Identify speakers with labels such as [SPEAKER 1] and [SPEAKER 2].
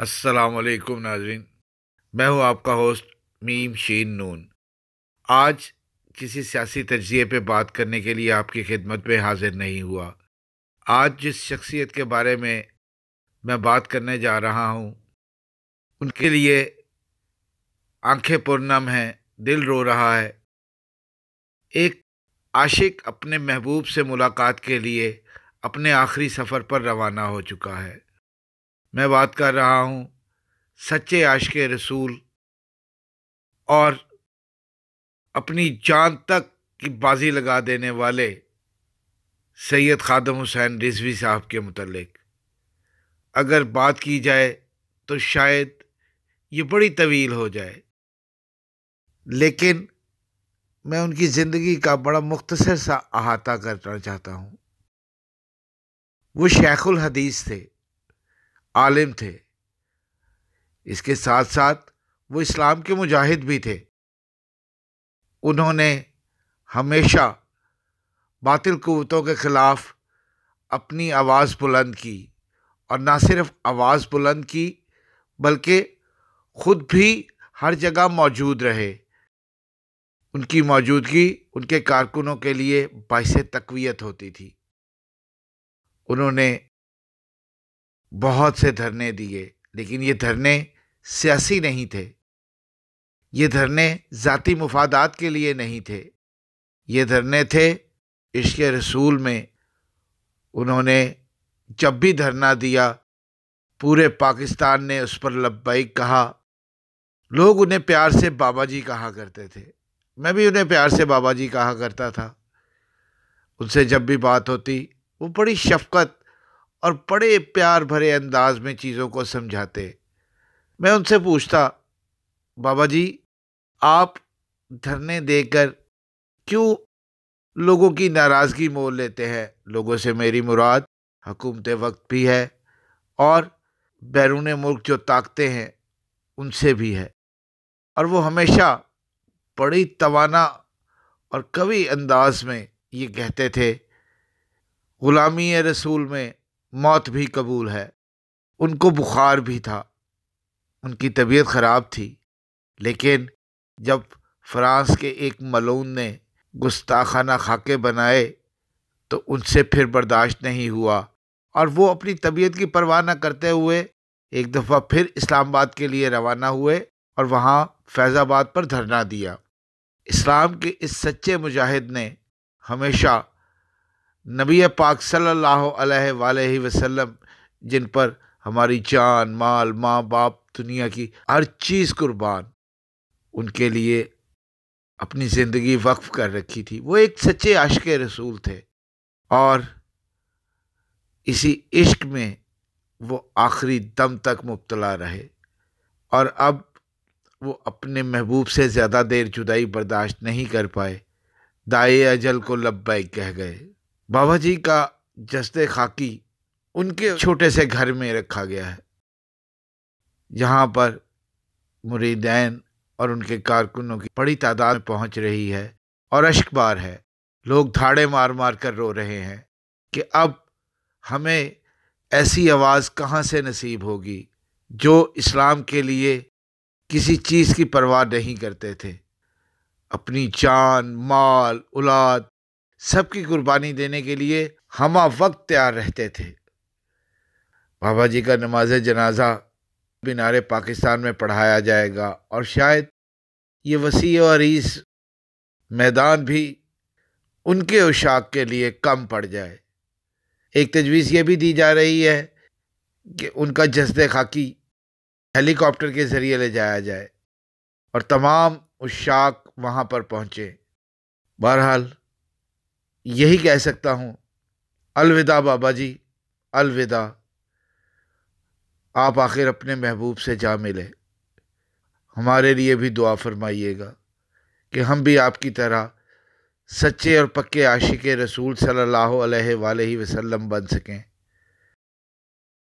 [SPEAKER 1] अस्सलाम वालेकुम नाजरीन मैं हूं आपका होस्ट मीम शीन नून आज किसी सियासी तजिए पे बात करने के लिए आपकी खिदमत में हाजिर नहीं हुआ आज जिस शख्सियत के बारे में मैं बात करने जा रहा हूं उनके लिए आंखें पुरनम हैं दिल रो रहा है एक आशिक अपने महबूब से मुलाकात के लिए अपने आखिरी सफ़र पर रवाना हो चुका है मैं बात कर रहा हूँ सच्चे आशके रसूल और अपनी जान तक की बाजी लगा देने वाले सैयद खादम हुसैन रिजवी साहब के मतलब अगर बात की जाए तो शायद ये बड़ी तवील हो जाए लेकिन मैं उनकी ज़िंदगी का बड़ा मुख्तसर सा अहाता करना चाहता हूँ वो शेखुल हदीस थे आलिम थे इसके साथ साथ वो इस्लाम के मुजाहिद भी थे उन्होंने हमेशा बातिल क़वतों के ख़िलाफ़ अपनी आवाज़ बुलंद की और ना सिर्फ आवाज़ बुलंद की बल्कि ख़ुद भी हर जगह मौजूद रहे उनकी मौजूदगी उनके कारकुनों के लिए बायस तकवीत होती थी उन्होंने बहुत से धरने दिए लेकिन ये धरने सियासी नहीं थे ये धरने जाति मुफादात के लिए नहीं थे ये धरने थे इश्क रसूल में उन्होंने जब भी धरना दिया पूरे पाकिस्तान ने उस पर लब्बैक कहा लोग उन्हें प्यार से बाबा जी कहा करते थे मैं भी उन्हें प्यार से बाबा जी कहा करता था उनसे जब भी बात होती वो बड़ी शफकत और बड़े प्यार भरे अंदाज में चीज़ों को समझाते मैं उनसे पूछता बाबा जी आप धरने देकर क्यों लोगों की नाराज़गी मोल लेते हैं लोगों से मेरी मुराद हुकूमत वक्त भी है और बैरून मुल्क जो ताकते हैं उनसे भी है और वो हमेशा बड़ी तवाना और कवि अंदाज में ये कहते थे ग़ुलामी रसूल में मौत भी कबूल है उनको बुखार भी था उनकी तबीयत ख़राब थी लेकिन जब फ्रांस के एक मलून ने गुस्ताखाना खाके बनाए तो उनसे फिर बर्दाश्त नहीं हुआ और वो अपनी तबीयत की परवाह न करते हुए एक दफ़ा फिर इस्लामाबाद के लिए रवाना हुए और वहाँ फैज़ाबाद पर धरना दिया इस्लाम के इस सच्चे मुजाहिद ने हमेशा नबी पाक सल्लल्लाहु अलैहि वसल्लम जिन पर हमारी जान माल माँ बाप दुनिया की हर चीज़ कुर्बान उनके लिए अपनी ज़िंदगी वक्फ कर रखी थी वो एक सच्चे आशिक रसूल थे और इसी इश्क में वो आखिरी दम तक मुबतला रहे और अब वो अपने महबूब से ज़्यादा देर जुदाई बर्दाश्त नहीं कर पाए दाए अजल को लब्बैक कह गए बाबा जी का जस्ते खाकी उनके छोटे से घर में रखा गया है जहाँ पर मुरीदैन और उनके कारकुनों की बड़ी तादाद में पहुँच रही है और अश्कबार है लोग धाड़े मार मार कर रो रहे हैं कि अब हमें ऐसी आवाज़ कहाँ से नसीब होगी जो इस्लाम के लिए किसी चीज़ की परवाह नहीं करते थे अपनी जान माल औलाद सबकी कुर्बानी देने के लिए हम वक्त तैयार रहते थे बाबा जी का नमाज जनाजा बिनारे पाकिस्तान में पढ़ाया जाएगा और शायद ये वसी और रीस मैदान भी उनके उशाक के लिए कम पड़ जाए एक तजवीज़ ये भी दी जा रही है कि उनका जसद खाकी हेलीकॉप्टर के ज़रिए ले जाया जाए और तमाम उशाक वहाँ पर पहुँचे बहरहाल यही कह सकता हूँ अलविदा बाबा जी अलविदा आप आखिर अपने महबूब से जा मिले हमारे लिए भी दुआ फरमाइएगा कि हम भी आपकी तरह सच्चे और पक्के आशिक रसूल सल्लल्लाहु अलैहि वसल्लम बन सकें